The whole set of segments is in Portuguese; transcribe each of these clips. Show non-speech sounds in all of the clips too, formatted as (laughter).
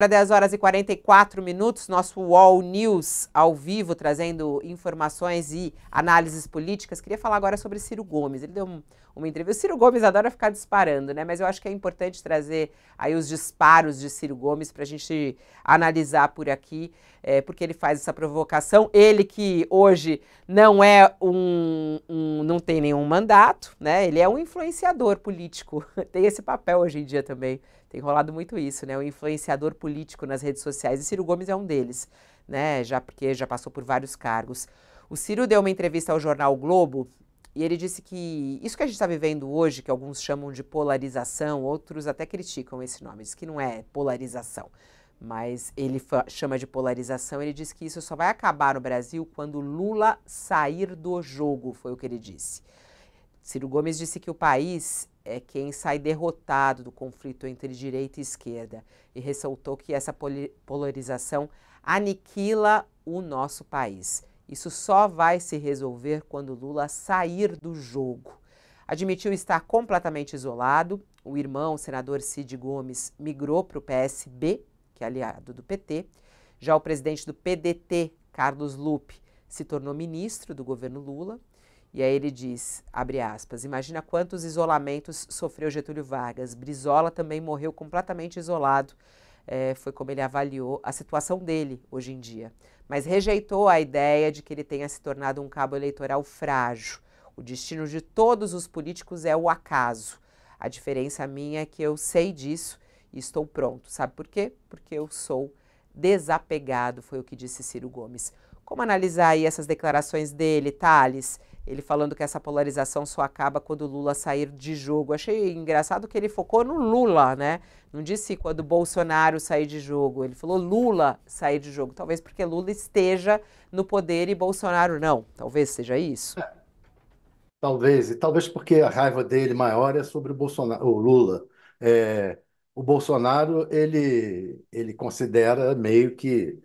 Para 10 horas e 44 minutos, nosso Wall News ao vivo, trazendo informações e análises políticas. Queria falar agora sobre Ciro Gomes. Ele deu um, uma entrevista. O Ciro Gomes adora ficar disparando, né? Mas eu acho que é importante trazer aí os disparos de Ciro Gomes para a gente analisar por aqui é, porque ele faz essa provocação. Ele que hoje não é um, um, não tem nenhum mandato, né? Ele é um influenciador político. (laughs) Tem esse papel hoje em dia também. Tem rolado muito isso, né? O influenciador político nas redes sociais. E Ciro Gomes é um deles, né? Já porque já passou por vários cargos. O Ciro deu uma entrevista ao jornal Globo e ele disse que isso que a gente está vivendo hoje, que alguns chamam de polarização, outros até criticam esse nome, diz que não é polarização mas ele chama de polarização. Ele diz que isso só vai acabar no Brasil quando Lula sair do jogo, foi o que ele disse. Ciro Gomes disse que o país é quem sai derrotado do conflito entre direita e esquerda e ressaltou que essa polarização aniquila o nosso país. Isso só vai se resolver quando Lula sair do jogo. Admitiu estar completamente isolado. O irmão, o senador Cid Gomes, migrou para o PSB que é aliado do PT. Já o presidente do PDT, Carlos Lupe, se tornou ministro do governo Lula. E aí ele diz, abre aspas, imagina quantos isolamentos sofreu Getúlio Vargas. Brizola também morreu completamente isolado. É, foi como ele avaliou a situação dele hoje em dia. Mas rejeitou a ideia de que ele tenha se tornado um cabo eleitoral frágil. O destino de todos os políticos é o acaso. A diferença minha é que eu sei disso e estou pronto. Sabe por quê? Porque eu sou desapegado, foi o que disse Ciro Gomes. Como analisar aí essas declarações dele, Thales? Ele falando que essa polarização só acaba quando o Lula sair de jogo. Achei engraçado que ele focou no Lula, né? Não disse quando Bolsonaro sair de jogo. Ele falou Lula sair de jogo. Talvez porque Lula esteja no poder e Bolsonaro não. Talvez seja isso. É. Talvez. E talvez porque a raiva dele maior é sobre o Bolsonaro, o Lula. É, o Bolsonaro ele, ele considera meio que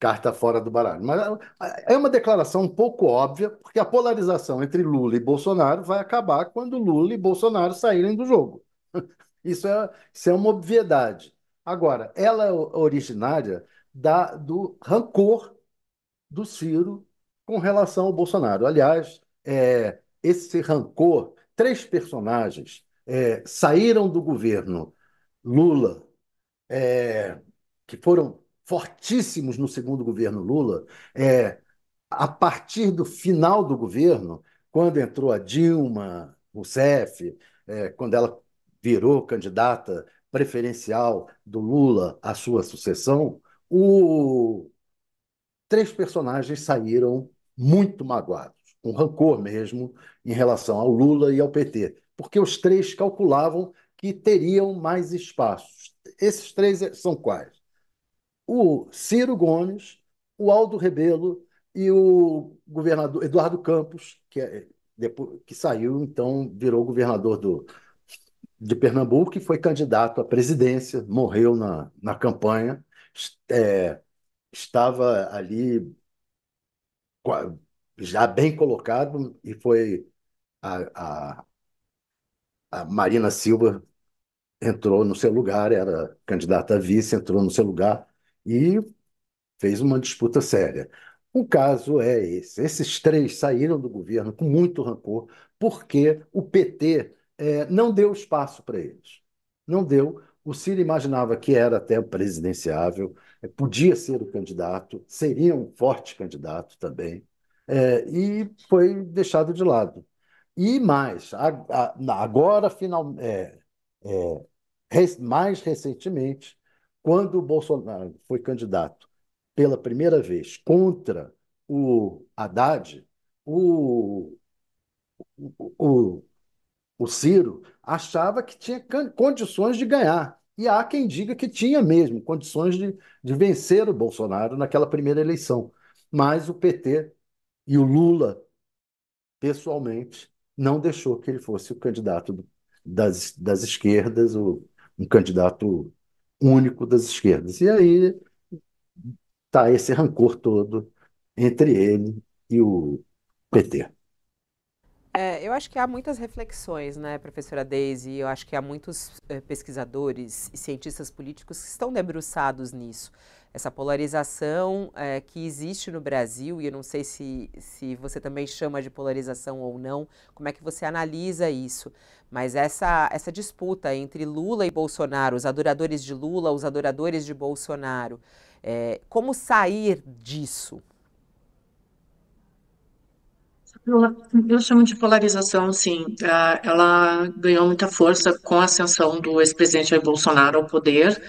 carta fora do baralho. Mas ah, ah, é uma declaração um pouco óbvia, porque a polarização entre Lula e Bolsonaro vai acabar quando Lula e Bolsonaro saírem do jogo. (laughs) Isso é, isso é uma obviedade. Agora, ela é originária da, do rancor do Ciro com relação ao Bolsonaro. Aliás, é, esse rancor, três personagens é, saíram do governo Lula, é, que foram fortíssimos no segundo governo Lula, é, a partir do final do governo, quando entrou a Dilma Rousseff, é, quando ela virou candidata preferencial do Lula à sua sucessão, o... três personagens saíram muito magoados, com rancor mesmo, em relação ao Lula e ao PT, porque os três calculavam que teriam mais espaços. Esses três é, são quais? O Ciro Gomes, o Aldo Rebelo e o governador Eduardo Campos, que, é, depois, que saiu, então virou governador do, de Pernambuco e foi candidato à presidência, morreu na, na campanha, é, estava ali já bem colocado e foi a, a, a Marina Silva entrou no seu lugar, era candidata a vice, entrou no seu lugar e fez uma disputa séria. O caso é esse. Esses três saíram do governo com muito rancor porque o PT é, não deu espaço para eles. Não deu. O Ciro imaginava que era até presidenciável, é, podia ser o candidato, seria um forte candidato também, é, e foi deixado de lado. E mais, agora final, é, é, mais recentemente, quando o Bolsonaro foi candidato pela primeira vez contra o Haddad, o, o, o Ciro achava que tinha condições de ganhar. E há quem diga que tinha mesmo condições de, de vencer o Bolsonaro naquela primeira eleição. Mas o PT e o Lula, pessoalmente, não deixou que ele fosse o candidato das, das esquerdas, o, um candidato único das esquerdas. E aí está esse rancor todo entre ele e o PT. É, eu acho que há muitas reflexões, né, professora Daisy? Eu acho que há muitos é, pesquisadores e cientistas políticos que estão debruçados nisso. Essa polarização é, que existe no Brasil, e eu não sei se, se você também chama de polarização ou não, como é que você analisa isso? Mas essa, essa disputa entre Lula e Bolsonaro, os adoradores de Lula, os adoradores de Bolsonaro, eh, como sair disso? Eu chamo de polarização, sim. É, ela ganhou muita força com a ascensão do ex-presidente Bolsonaro ao poder.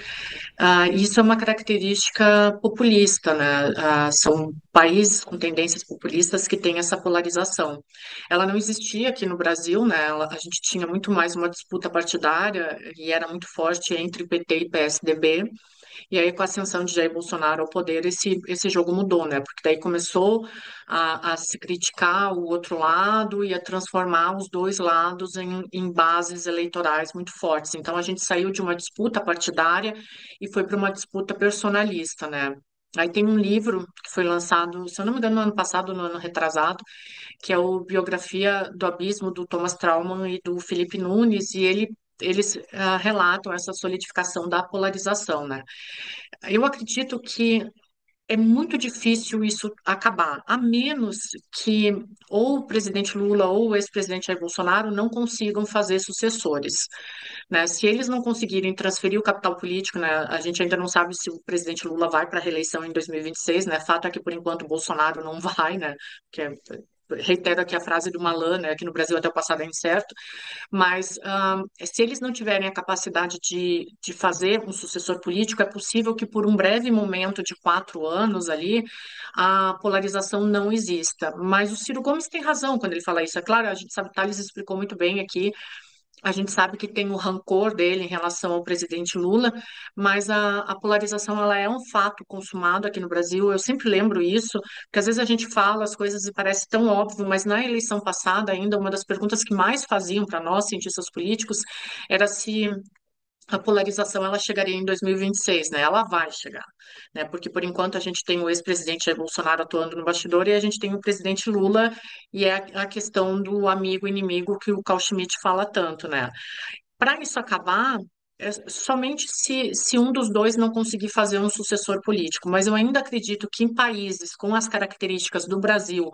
É, isso é uma característica populista, né? É, são países com tendências populistas que têm essa polarização. Ela não existia aqui no Brasil, né? A gente tinha muito mais uma disputa partidária e era muito forte entre PT e PSDB. E aí, com a ascensão de Jair Bolsonaro ao poder, esse, esse jogo mudou, né? Porque daí começou a, a se criticar o outro lado e a transformar os dois lados em, em bases eleitorais muito fortes. Então, a gente saiu de uma disputa partidária e foi para uma disputa personalista, né? Aí tem um livro que foi lançado, se eu não me engano, no ano passado, no ano retrasado, que é o Biografia do Abismo, do Thomas Traumann e do Felipe Nunes, e ele eles ah, relatam essa solidificação da polarização, né? Eu acredito que é muito difícil isso acabar, a menos que ou o presidente Lula ou o ex-presidente Jair Bolsonaro não consigam fazer sucessores. Né? Se eles não conseguirem transferir o capital político, né? a gente ainda não sabe se o presidente Lula vai para a reeleição em 2026, né? Fato é que, por enquanto, Bolsonaro não (laughs) vai, né? Porque é reitero aqui a frase do Malan, né, que no Brasil até o passado é incerto, mas um, se eles não tiverem a capacidade de, de fazer um sucessor político, é possível que por um breve momento de quatro anos ali, a polarização não exista. Mas o Ciro Gomes tem razão quando ele fala isso. É claro, a gente sabe, Thales explicou muito bem aqui a gente sabe que tem o rancor dele em relação ao presidente Lula, mas a, a, polarização ela é um fato consumado aqui no Brasil. Eu sempre lembro isso, porque às vezes a gente fala as coisas e parece tão óbvio, mas na eleição passada ainda uma das perguntas que mais faziam para nós cientistas políticos era se a polarização ela chegaria em 2026, né? Ela vai chegar, né? Porque por enquanto a gente tem o ex-presidente Bolsonaro atuando no bastidor e a gente tem o presidente Lula e é a questão do amigo inimigo que o Carl Schmitt fala tanto, né? Para isso acabar, é, somente se, se um dos dois não conseguir fazer um sucessor político, mas eu ainda acredito que em países com as características do Brasil,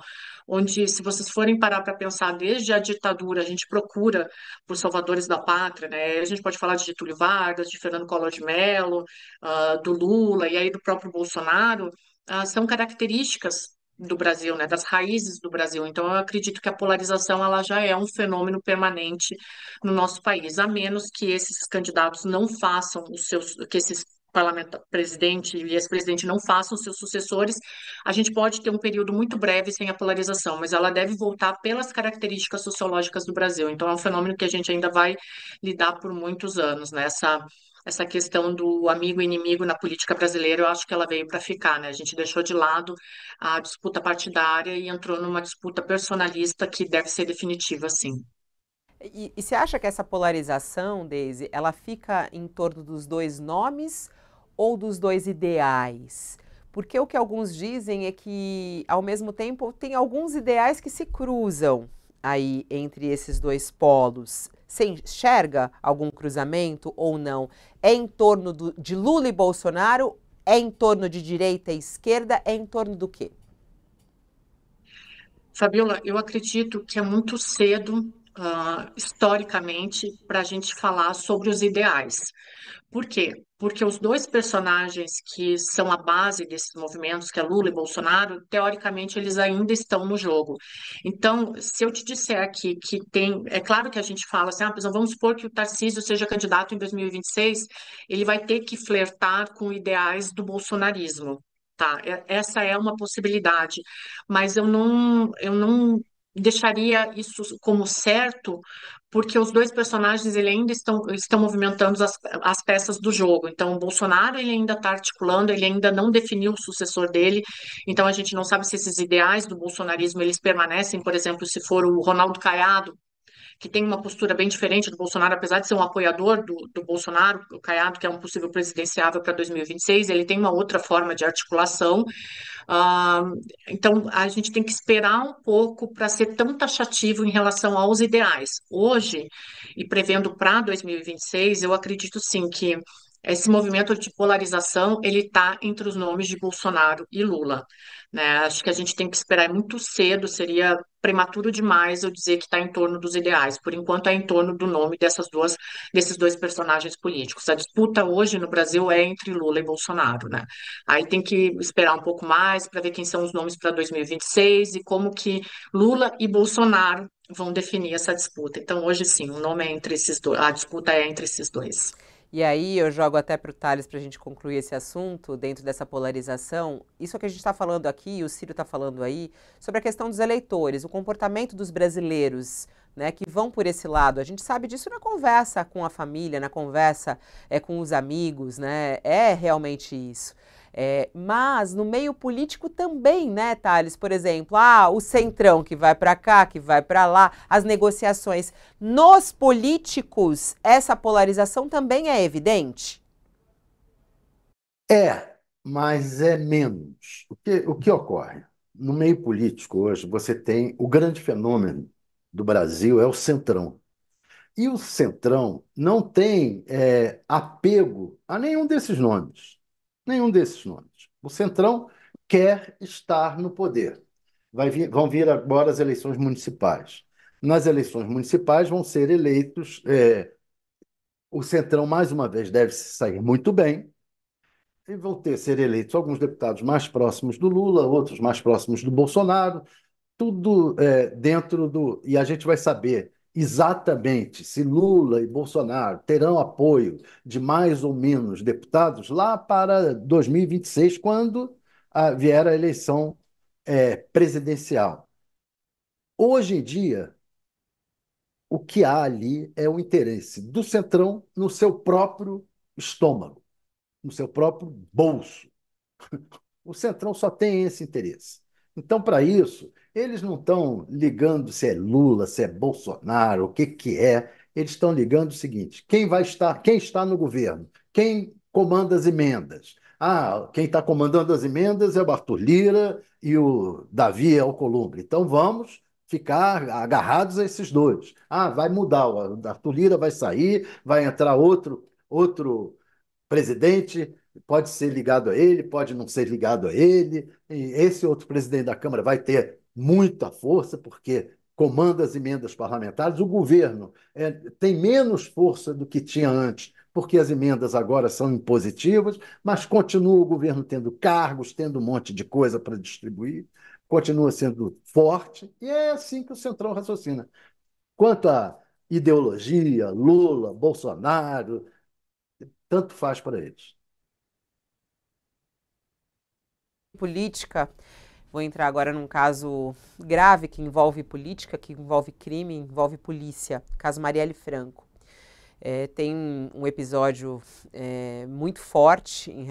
onde, se vocês forem parar para pensar, desde a ditadura, a gente procura por salvadores da pátria, né? A gente pode falar de Getúlio Vargas, de Fernando Collor de Mello, uh, do Lula e aí do próprio Bolsonaro, uh, são características do Brasil, né, das raízes do Brasil. Então, eu acredito que a polarização ela já é um fenômeno permanente no nosso país, a menos que esses candidatos não façam os seus, que esses parlamentar, presidente e ex-presidente não façam seus sucessores, a gente pode ter um período muito breve sem a polarização, mas ela deve voltar pelas características sociológicas do Brasil. Então, é um fenômeno que a gente ainda vai lidar por muitos anos, né? Essa essa questão do amigo e inimigo na política brasileira, eu acho que ela veio para ficar, né? A gente deixou de lado a disputa partidária e entrou numa disputa personalista que deve ser definitiva, sim. E, e você acha que essa polarização, Daisy, ela fica em torno dos dois nomes ou dos dois ideais? Porque o que alguns dizem é que, ao mesmo tempo, tem alguns ideais que se cruzam, aí entre esses dois polos? Você enxerga algum cruzamento ou não? É em torno do, de Lula e Bolsonaro? É em torno de direita e esquerda? É em torno do quê? Fabiola, eu acredito que é muito cedo uh, historicamente para a gente falar sobre os ideais. Por quê? Porque os dois personagens que são a base desses movimentos, que é Lula e Bolsonaro, teoricamente eles ainda estão no jogo. Então, se eu te disser aqui que tem. É claro que a gente fala assim, ah, vamos supor que o Tarcísio seja candidato em 2026, ele vai ter que flertar com ideais do bolsonarismo. Tá, é, essa é uma possibilidade, mas eu não, eu não deixaria isso como certo, porque os dois personagens ele ainda estão, estão movimentando as, as peças do jogo. Então, o Bolsonaro ele ainda está articulando, ele ainda não definiu o sucessor dele. Então, a gente não sabe se esses ideais do bolsonarismo eles permanecem, por exemplo, se for o Ronaldo Caiado que tem uma postura bem diferente do Bolsonaro, apesar de ser um apoiador do, do Bolsonaro, o Caiado, que é um possível presidenciável para 2026, ele tem uma outra forma de articulação. Uh, então, a gente tem que esperar um pouco para ser tão taxativo em relação aos ideais. Hoje, e prevendo para 2026, eu acredito sim que esse movimento de polarização ele está entre os nomes de Bolsonaro e Lula. Né? Acho que a gente tem que esperar muito cedo, seria prematuro demais eu dizer que está em torno dos ideais. Por enquanto é em torno do nome dessas duas desses dois personagens políticos. A disputa hoje no Brasil é entre Lula e Bolsonaro, né? Aí tem que esperar um pouco mais para ver quem são os nomes para 2026 e como que Lula e Bolsonaro vão definir essa disputa. Então hoje sim, o nome é entre esses dois, a disputa é entre esses dois. E aí eu jogo até para o Thales para a gente concluir esse assunto dentro dessa polarização. Isso que a gente está falando aqui, o Ciro está falando aí, sobre a questão dos eleitores, o comportamento dos brasileiros. Né, que vão por esse lado. A gente sabe disso na conversa com a família, na conversa é, com os amigos, né? É realmente isso. É, mas no meio político também, né, Thales? Por exemplo, ah, o centrão que vai para cá, que vai para lá, as negociações. Nos políticos, essa polarização também é evidente? É, mas é menos. O que, o que ocorre? No meio político hoje, você tem o grande fenômeno do Brasil é o centrão. E o centrão não tem é, apego a nenhum desses nomes. Nenhum desses nomes. O Centrão quer estar no poder. Vir, vão vir agora as eleições municipais. Nas eleições municipais vão ser eleitos. É, o Centrão, mais uma vez, deve se sair muito bem. E vão ter ser eleitos alguns deputados mais próximos do Lula, outros mais próximos do Bolsonaro, tudo é, dentro do. E a gente vai saber exatamente se Lula e Bolsonaro terão apoio de mais ou menos deputados lá para 2026, quando a, ah, vier a eleição é, presidencial. Hoje em dia, o que há ali é o interesse do Centrão no seu próprio estômago, no seu próprio bolso. (laughs) O Centrão só tem esse interesse. Então, para isso, eles não estão ligando se é Lula, se é Bolsonaro, o que que é. Eles estão ligando o seguinte: quem vai estar, quem está no governo, quem comanda as emendas. Ah, quem está comandando as emendas é o Arthur Lira e o Davi Alcolumbre. Então vamos ficar agarrados a esses dois. Ah, vai mudar, o Arthur Lira vai sair, vai entrar outro outro presidente pode ser ligado a ele, pode não ser ligado a ele. E esse outro presidente da Câmara vai ter muita força, porque comanda as emendas parlamentares. O governo é, tem menos força do que tinha antes, porque as emendas agora são impositivas, mas continua o governo tendo cargos, tendo um monte de coisa para distribuir, continua sendo forte, e é assim que o Centrão raciocina. Quanto à ideologia, Lula, Bolsonaro, tanto faz para eles. Política. Vou entrar agora num caso grave que envolve política, que envolve crime, envolve polícia. Caso Marielle Franco. É, tem um episódio é, muito forte em